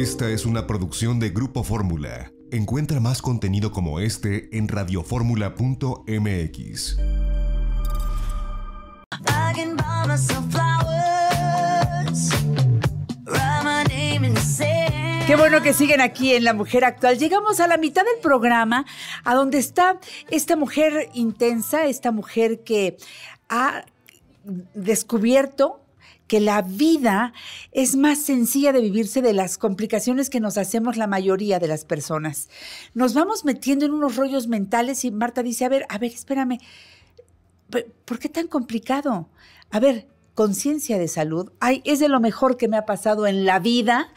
Esta es una producción de Grupo Fórmula. Encuentra más contenido como este en radioformula.mx. Qué bueno que siguen aquí en La Mujer Actual. Llegamos a la mitad del programa, a donde está esta mujer intensa, esta mujer que ha descubierto que la vida es más sencilla de vivirse de las complicaciones que nos hacemos la mayoría de las personas. Nos vamos metiendo en unos rollos mentales y Marta dice, a ver, a ver, espérame, ¿por qué tan complicado? A ver, conciencia de salud. Ay, es de lo mejor que me ha pasado en la vida.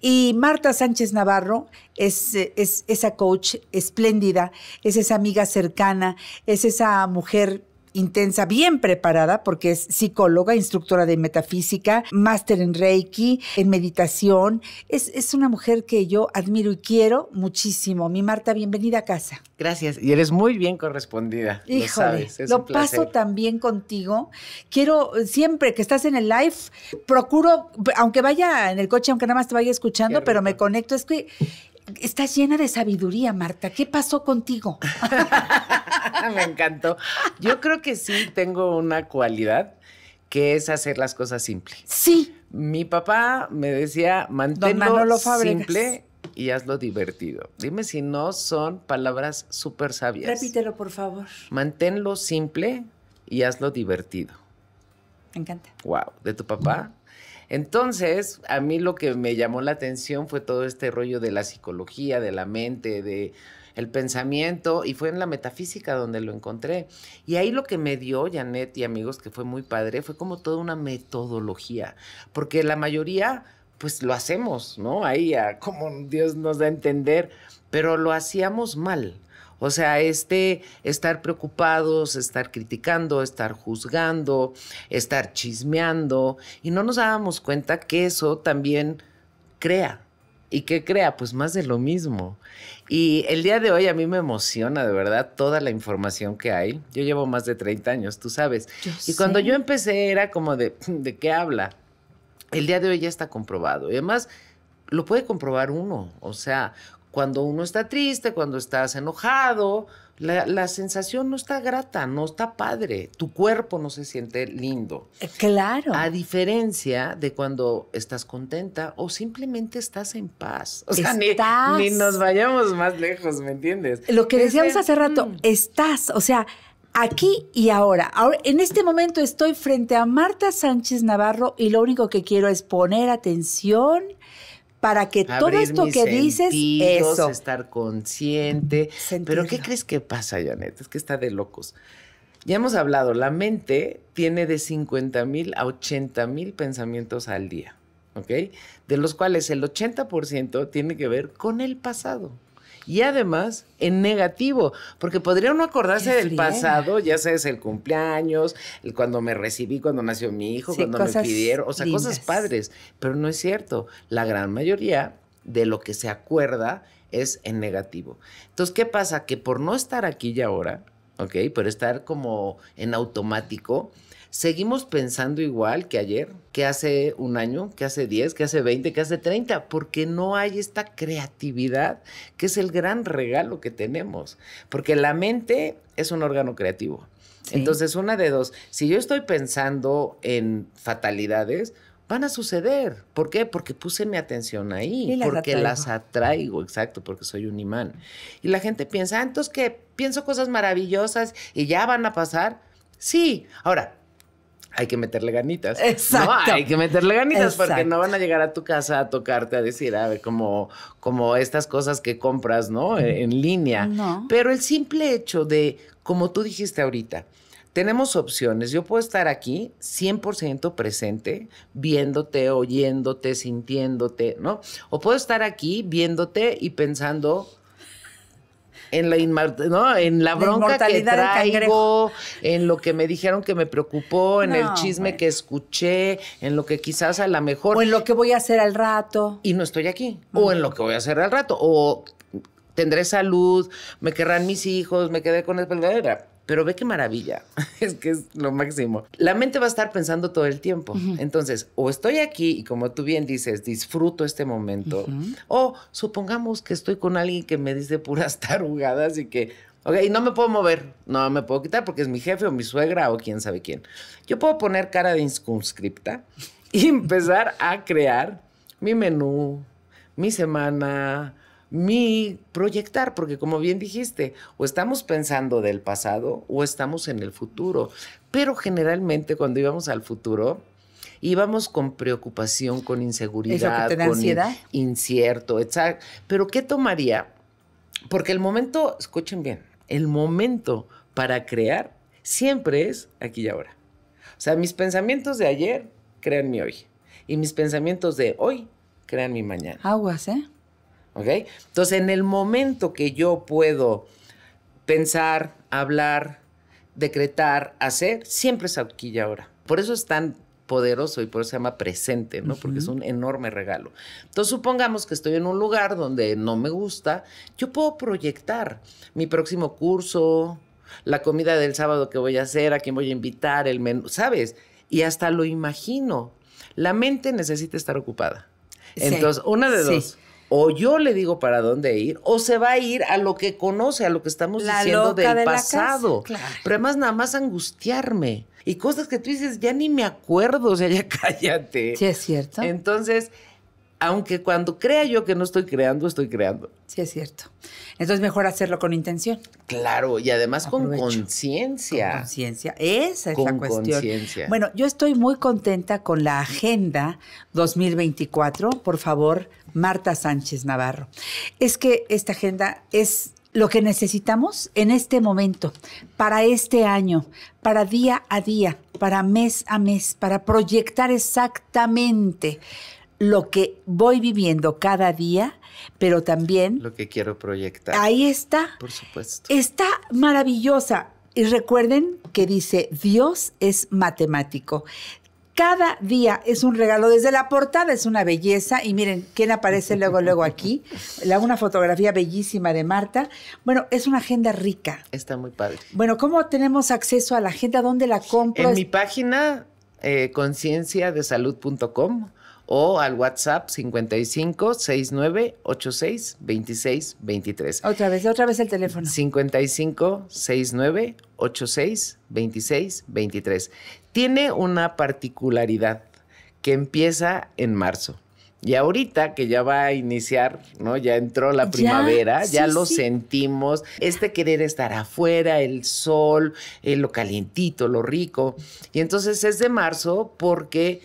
Y Marta Sánchez Navarro es, es, esa coach espléndida, es esa amiga cercana, es esa mujer intensa, bien preparada, porque es psicóloga, instructora de metafísica, máster en Reiki, en meditación. Es, una mujer que yo admiro y quiero muchísimo. Mi Marta, bienvenida a casa. Gracias, y eres muy bien correspondida. Híjole, lo, lo paso también contigo. Quiero, siempre que estás en el live, procuro, aunque vaya en el coche, aunque nada más te vaya escuchando, pero me conecto. Es que Estás llena de sabiduría, Marta. ¿Qué pasó contigo? Me encantó. Yo creo que sí tengo una cualidad que es hacer las cosas simples. Sí. Mi papá me decía, manténlo simple y hazlo divertido. Dime si no son palabras súper sabias. Repítelo, por favor. Manténlo simple y hazlo divertido. Me encanta. Wow, de tu papá entonces, a mí lo que me llamó la atención fue todo este rollo de la psicología, de la mente, de el pensamiento, y fue en la metafísica donde lo encontré. Y ahí lo que me dio Janet y amigos, que fue muy padre, fue como toda una metodología, porque la mayoría, pues lo hacemos, ¿no? Ahí, como Dios nos da a entender, pero lo hacíamos mal. O sea, este estar preocupados, estar criticando, estar juzgando, estar chismeando, y no nos dábamos cuenta que eso también crea. ¿Y qué crea? Pues más de lo mismo. Y el día de hoy a mí me emociona de verdad toda la información que hay. Yo llevo más de 30 años, tú sabes. y cuando yo empecé era como de, ¿de qué habla? El día de hoy ya está comprobado. Y además lo puede comprobar uno. O sea, cuando uno está triste, cuando estás enojado, la, sensación no está grata, no está padre. Tu cuerpo no se siente lindo. Eh, claro. A diferencia de cuando estás contenta o simplemente estás en paz. O sea, Ni, nos vayamos más lejos, ¿me entiendes? Lo que decíamos hace rato, mm. estás, o sea, aquí y ahora. En este momento estoy frente a Marta Sánchez Navarro y lo único que quiero es poner atención para que todo esto que dices, eso. estar consciente. Pero ¿qué crees que pasa, Janet? Es que está de locos. Ya hemos hablado, la mente tiene de 50 mil a 80 mil pensamientos al día, ¿ok? De los cuales el 80% tiene que ver con el pasado y además en negativo, porque podría uno acordarse del pasado, ya sea sabes, el cumpleaños, cuando me recibí, cuando nació mi hijo, cuando me pidieron, o sea, cosas padres, pero no es cierto. La gran mayoría de lo que se acuerda es en negativo. Entonces, ¿qué pasa? Que por no estar aquí ya ahora, ¿ok? Por estar como en automático, seguimos pensando igual que ayer, que hace un año, que hace 10, que hace 20, que hace 30, porque no hay esta creatividad que es el gran regalo que tenemos, porque la mente es un órgano creativo. Entonces, una de dos, si yo estoy pensando en fatalidades, van a suceder. ¿Por qué? Porque puse mi atención ahí, porque las atraigo, exacto, porque soy un imán. Y la gente piensa, ah, entonces que pienso cosas maravillosas y ya van a pasar. Sí, ahora, hay que meterle ganitas. Exacto. No, hay que meterle ganitas porque no van a llegar a tu casa a tocarte a decir, a ver, como, como estas cosas que compras, ¿no? E-, en, línea. No. Pero el simple hecho de, como tú dijiste ahorita, tenemos opciones. Yo puedo estar aquí 100% presente, viéndote, oyéndote, sintiéndote, ¿no? O puedo estar aquí viéndote y pensando en la, ¿no? en la bronca que traigo, en lo que me dijeron que me preocupó, en el chisme que escuché, en lo que quizás a la mejor. O en lo que voy a hacer al rato. Y no estoy aquí. O en lo que voy a hacer al rato. O tendré salud, me querrán mis hijos, me quedé con el. Pero ve qué maravilla. Es que es lo máximo. La mente va a estar pensando todo el tiempo. Entonces, o estoy aquí y como tú bien dices, disfruto este momento. O supongamos que estoy con alguien que me dice puras tarugadas y que, ok, no me puedo mover, no me puedo quitar porque es mi jefe o mi suegra o quién sabe quién. Yo puedo poner cara de inscripta y empezar a crear mi menú, mi semana, mi proyectar, porque como bien dijiste, o estamos pensando del pasado o estamos en el futuro, pero generalmente cuando íbamos al futuro, íbamos con preocupación, con inseguridad, con incierto, exacto. Pero ¿qué tomaría? Porque el momento, escuchen bien, el momento para crear siempre es aquí y ahora. O sea, mis pensamientos de ayer crean mi hoy y mis pensamientos de hoy crean mi mañana. Aguas, ¿eh? ¿Ok? Entonces, en el momento que yo puedo pensar, hablar, decretar, hacer, siempre es aquí y ahora. Por eso es tan poderoso y por eso se llama presente, ¿no? Porque es un enorme regalo. Entonces, supongamos que estoy en un lugar donde no me gusta, yo puedo proyectar mi próximo curso, la comida del sábado que voy a hacer, a quién voy a invitar, el menú, ¿sabes? Y hasta lo imagino. La mente necesita estar ocupada. Entonces, una de dos o yo le digo para dónde ir, o se va a ir a lo que conoce, a lo que estamos diciendo del pasado. Pero además nada más angustiarme. Y cosas que tú dices, ya ni me acuerdo, o sea, ya cállate. Sí, es cierto. Entonces, aunque cuando crea yo que no estoy creando, estoy creando. Sí, es cierto. Entonces mejor hacerlo con intención. Claro, y además con conciencia. Con conciencia, esa es la cuestión. conciencia. Bueno, yo estoy muy contenta con la agenda 2024, por favor, Marta Sánchez Navarro. Es que esta agenda es lo que necesitamos en este momento, para este año, para día a día, para mes a mes, para proyectar exactamente lo que voy viviendo cada día, pero también... Lo que quiero proyectar. Ahí está. Por supuesto. Está maravillosa. Y recuerden que dice, Dios es matemático. Cada día es un regalo. Desde la portada es una belleza. Y miren, ¿quién aparece luego, luego aquí? una fotografía bellísima de Marta. Bueno, es una agenda rica. Está muy padre. Bueno, ¿cómo tenemos acceso a la agenda? ¿Dónde la compro? En mi página, eh, concienciadesalud.com o al WhatsApp 55 69 86 26 23. Otra vez, otra vez el teléfono. 55 69 86 26 23. Tiene una particularidad que empieza en marzo. Y ahorita que ya va a iniciar, ¿no? Ya entró la primavera, ya, lo sentimos, este querer estar afuera, el sol, eh, lo calientito, lo rico. Y entonces es de marzo porque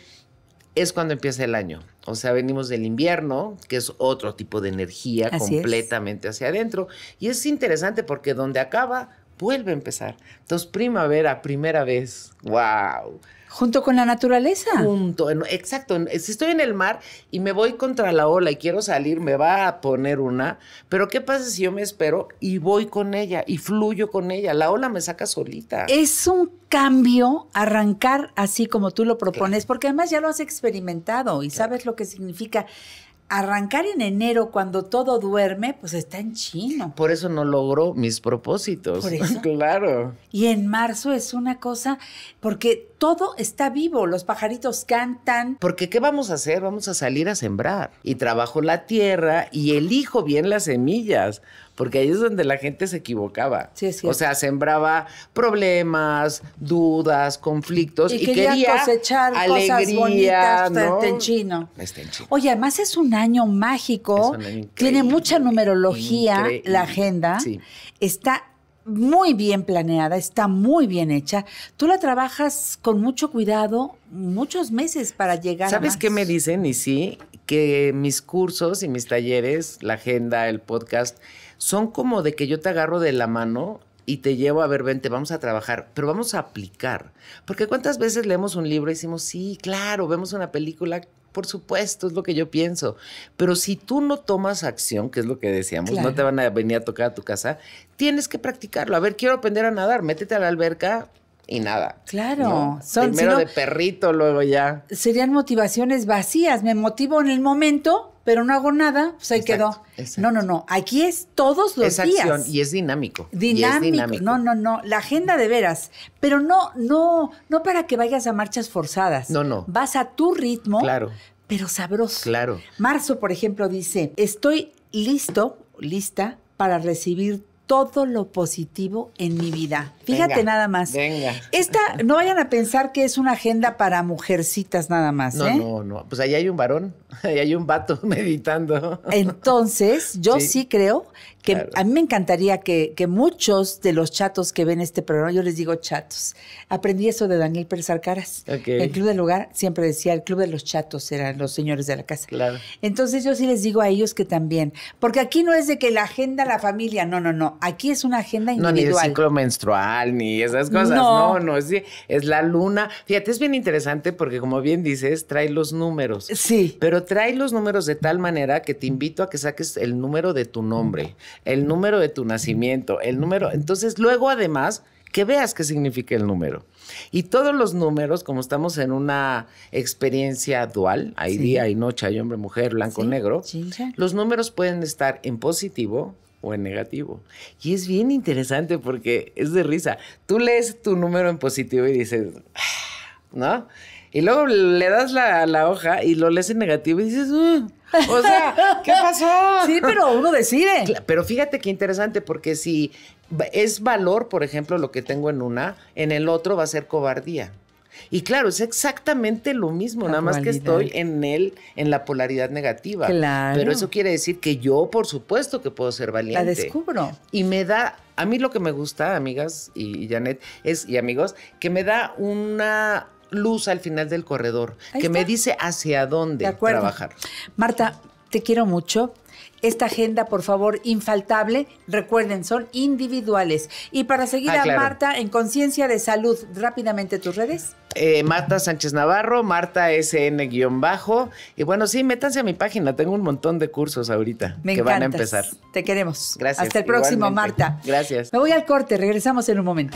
es cuando empieza el año. O sea, venimos del invierno, que es otro tipo de energía completamente hacia adentro. Y es interesante porque donde acaba, vuelve a empezar. Entonces, primavera, primera vez. ¡Wow! Junto con la naturaleza. Junto, exacto. Si estoy en el mar y me voy contra la ola y quiero salir, me va a poner una. Pero ¿qué pasa si yo me espero y voy con ella y fluyo con ella? La ola me saca solita. Es un cambio arrancar así como tú lo propones, porque además ya lo has experimentado y sabes lo que significa arrancar en enero cuando todo duerme, pues está en chino. Por eso no logro mis propósitos. ¿Por eso? claro. Y en marzo es una cosa, porque todo está vivo, los pajaritos cantan. Porque ¿qué vamos a hacer? Vamos a salir a sembrar. Y trabajo la tierra y elijo bien las semillas porque ahí es donde la gente se equivocaba. Sí, sí. o sea, sembraba problemas, dudas, conflictos y, quería, cosechar cosas bonitas está en chino. Está Oye, además es un año mágico, tiene mucha numerología la agenda. Sí. Está muy bien planeada, está muy bien hecha. Tú la trabajas con mucho cuidado, muchos meses para llegar. ¿Sabes qué me dicen? Y sí, que mis cursos y mis talleres, la agenda, el podcast, son como de que yo te agarro de la mano y te llevo a ver, vente, vamos a trabajar, pero vamos a aplicar. Porque cuántas veces leemos un libro y decimos, sí, claro, vemos una película, por supuesto, es lo que yo pienso. Pero si tú no tomas acción, que es lo que decíamos, no te van a venir a tocar a tu casa, tienes que practicarlo. A ver, quiero aprender a nadar, métete a la alberca, y nada. Claro, son primero de perrito, luego ya. Serían motivaciones vacías. Me motivo en el momento, pero no hago nada, pues ahí quedó. No, no, no. Aquí es todos los días. Acción y es dinámico. Dinámico. No, no, no. La agenda de veras. Pero no, no, no para que vayas a marchas forzadas. No, no. Vas a tu ritmo. Claro. Pero sabroso. Claro. Marzo, por ejemplo, dice: Estoy listo, lista para recibir todo lo positivo en mi vida. Fíjate nada más. Venga. Esta, no vayan a pensar que es una agenda para mujercitas nada más. No, ¿eh? no, no. Pues ahí hay un varón, ahí hay un vato meditando. Entonces, yo sí creo que a mí me encantaría que, muchos de los chatos que ven este programa, yo les digo chatos, aprendí eso de Daniel Pérez Arcaras. El club del hogar siempre decía, el club de los chatos eran los señores de la casa. Claro. Entonces yo sí les digo a ellos que también, porque aquí no es de que la agenda la familia, no, no, no, aquí es una agenda individual. No, ni el ciclo menstrual, ni esas cosas, no, no, es, es la luna. Fíjate, es bien interesante porque como bien dices, trae los números. Sí. Pero trae los números de tal manera que te invito a que saques el número de tu nombre el número de tu nacimiento, el número. Entonces, luego además, que veas qué significa el número. Y todos los números, como estamos en una experiencia dual, hay día y noche, hay hombre, mujer, blanco, negro, los números pueden estar en positivo o en negativo. Y es bien interesante porque es de risa. Tú lees tu número en positivo y dices, ah", ¿no? Y luego le das la, hoja y lo lees en negativo y dices, uh, o sea, ¿qué pasó? Sí, pero uno decide. Pero fíjate qué interesante, porque si es valor, por ejemplo, lo que tengo en una, en el otro va a ser cobardía. Y claro, es exactamente lo mismo, nada más que estoy en él, en la polaridad negativa. Claro. Pero eso quiere decir que yo, por supuesto, que puedo ser valiente. La descubro. Y me da, a mí lo que me gusta, amigas y Janet, es, y amigos, que me da una luz al final del corredor que me dice hacia dónde trabajar. Marta, te quiero mucho. Esta agenda, por favor, infaltable. Recuerden, son individuales. Y para seguir ah, a Marta en Conciencia de Salud, rápidamente tus redes. Eh, Marta Sánchez Navarro, Marta SN-bajo. Y bueno, sí, métanse a mi página. Tengo un montón de cursos ahorita que van a empezar. Te queremos. Gracias. Hasta el próximo, Marta. Gracias. Me voy al corte. Regresamos en un momento.